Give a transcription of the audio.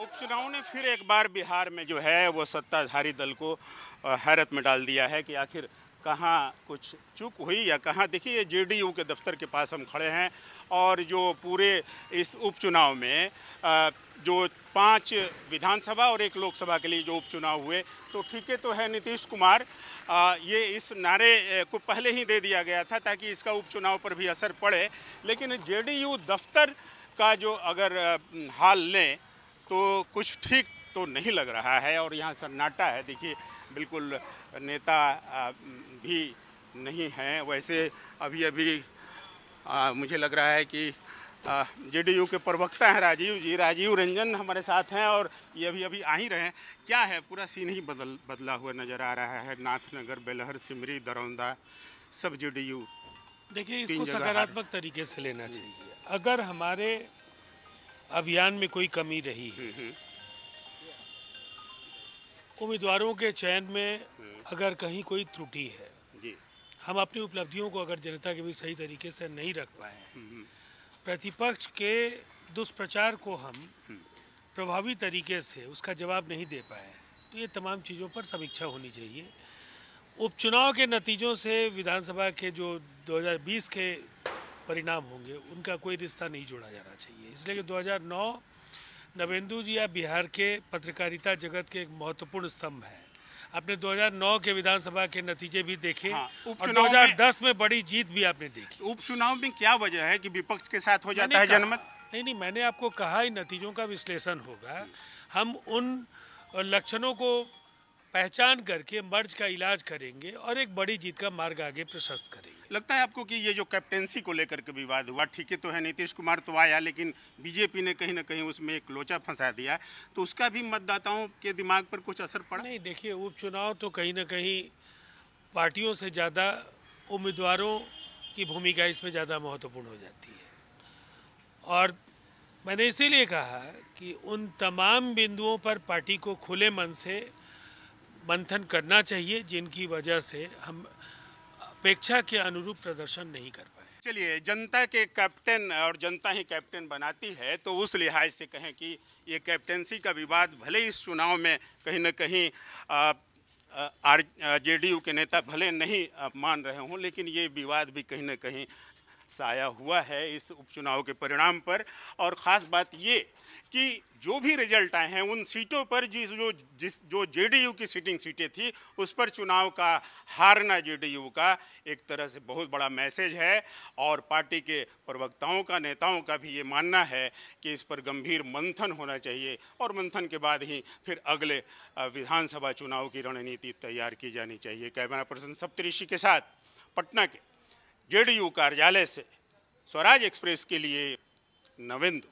उपचुनाव ने फिर एक बार बिहार में जो है वो सत्ताधारी दल को हैरत में डाल दिया है कि आखिर कहाँ कुछ चूक हुई या कहाँ देखिए जेडीयू के दफ्तर के पास हम खड़े हैं और जो पूरे इस उपचुनाव में जो पांच विधानसभा और एक लोकसभा के लिए जो उपचुनाव हुए तो ठीक है तो है नीतीश कुमार ये इस नारे को पहले ही दे दिया गया था ताकि इसका उपचुनाव पर भी असर पड़े लेकिन जेडीयू दफ्तर का जो अगर हाल लें तो कुछ ठीक तो नहीं लग रहा है और यहाँ सन्नाटा है देखिए बिल्कुल नेता भी नहीं है वैसे अभी अभी आ, मुझे लग रहा है कि जेडीयू के प्रवक्ता हैं राजीव जी राजीव रंजन हमारे साथ हैं और ये अभी अभी आ ही रहे हैं क्या है पूरा सीन ही बदल बदला हुआ नज़र आ रहा है नाथनगर बेलहर सिमरी दरौंदा सब जेडीयू देखिए इसको सकारात्मक तरीके से लेना चाहिए अगर हमारे अभियान में कोई कमी रही है हम्म, हम्म। उम्मीदवारों के चयन में हम्म। अगर कहीं कोई त्रुटि है हम अपनी उपलब्धियों को अगर जनता के भी सही तरीके से नहीं रख पाए प्रतिपक्ष के दुष्प्रचार को हम प्रभावी तरीके से उसका जवाब नहीं दे पाए तो ये तमाम चीज़ों पर समीक्षा होनी चाहिए उपचुनाव के नतीजों से विधानसभा के जो 2020 के परिणाम होंगे उनका कोई रिश्ता नहीं जोड़ा जाना चाहिए इसलिए कि 2009 नवेंदु जी या बिहार के पत्रकारिता जगत के एक महत्वपूर्ण स्तंभ है आपने 2009 के विधानसभा के नतीजे भी देखे हाँ, और 2010 में, में बड़ी जीत भी आपने देखी उपचुनाव में क्या वजह है कि विपक्ष के साथ हो जाता है जनमत नहीं नहीं मैंने आपको कहा इन नतीजों का विश्लेषण होगा हम उन लक्षणों को पहचान करके मर्ज का इलाज करेंगे और एक बड़ी जीत का मार्ग आगे प्रशस्त करेंगे लगता है आपको कि ये जो कैप्टेंसी को लेकर के विवाद हुआ ठीक है तो है नीतीश कुमार तो आया लेकिन बीजेपी ने कहीं ना कहीं उसमें एक लोचा फंसा दिया तो उसका भी मतदाताओं के दिमाग पर कुछ असर पड़ा नहीं देखिए उपचुनाव तो कहीं ना कहीं पार्टियों से ज़्यादा उम्मीदवारों की भूमिका इसमें ज़्यादा महत्वपूर्ण हो जाती है और मैंने इसीलिए कहा कि उन तमाम बिंदुओं पर पार्टी को खुले मन से मंथन करना चाहिए जिनकी वजह से हम अपेक्षा के अनुरूप प्रदर्शन नहीं कर पाए चलिए जनता के कैप्टन और जनता ही कैप्टन बनाती है तो उस लिहाज से कहें कि ये कैप्टनसी का विवाद भले ही इस चुनाव में कहीं ना कहीं आर जेडीयू के नेता भले नहीं मान रहे हों लेकिन ये विवाद भी कहीं ना कहीं साया हुआ है इस उपचुनाव के परिणाम पर और ख़ास बात ये कि जो भी रिजल्ट आए हैं उन सीटों पर जिस जो जिस जो जे की सीटिंग सीटें थी उस पर चुनाव का हारना जे का एक तरह से बहुत बड़ा मैसेज है और पार्टी के प्रवक्ताओं का नेताओं का भी ये मानना है कि इस पर गंभीर मंथन होना चाहिए और मंथन के बाद ही फिर अगले विधानसभा चुनाव की रणनीति तैयार की जानी चाहिए कैमरा पर्सन सप्तऋषि के साथ पटना के जेडीयू कार्यालय से स्वराज एक्सप्रेस के लिए नवेंद्र